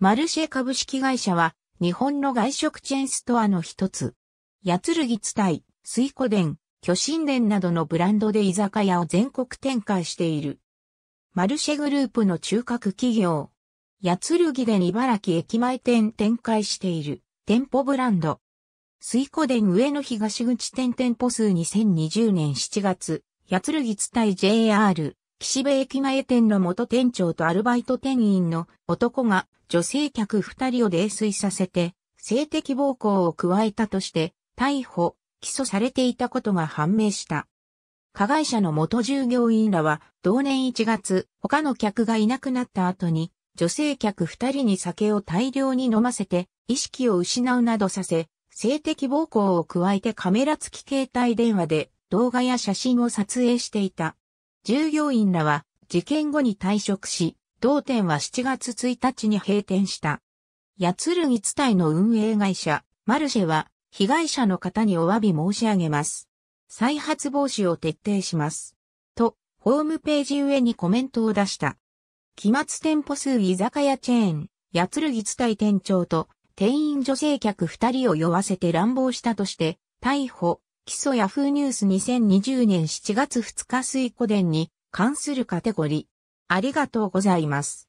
マルシェ株式会社は、日本の外食チェーンストアの一つ。八剣伝体、水湖殿、巨神殿などのブランドで居酒屋を全国展開している。マルシェグループの中核企業。八剣殿茨城駅前店展開している店舗ブランド。水湖殿上野東口店店舗数2020年7月、八剣伝体 JR 岸辺駅前店の元店長とアルバイト店員の男が女性客二人を泥酔させて性的暴行を加えたとして逮捕、起訴されていたことが判明した。加害者の元従業員らは同年1月他の客がいなくなった後に女性客二人に酒を大量に飲ませて意識を失うなどさせ性的暴行を加えてカメラ付き携帯電話で動画や写真を撮影していた。従業員らは事件後に退職し、同店は7月1日に閉店した。八剣伝体の運営会社、マルシェは、被害者の方にお詫び申し上げます。再発防止を徹底します。と、ホームページ上にコメントを出した。期末店舗数居酒屋チェーン、八つ伝体店長と、店員女性客2人を酔わせて乱暴したとして、逮捕、基礎ヤフーニュース2020年7月2日水湖伝に関するカテゴリー。ありがとうございます。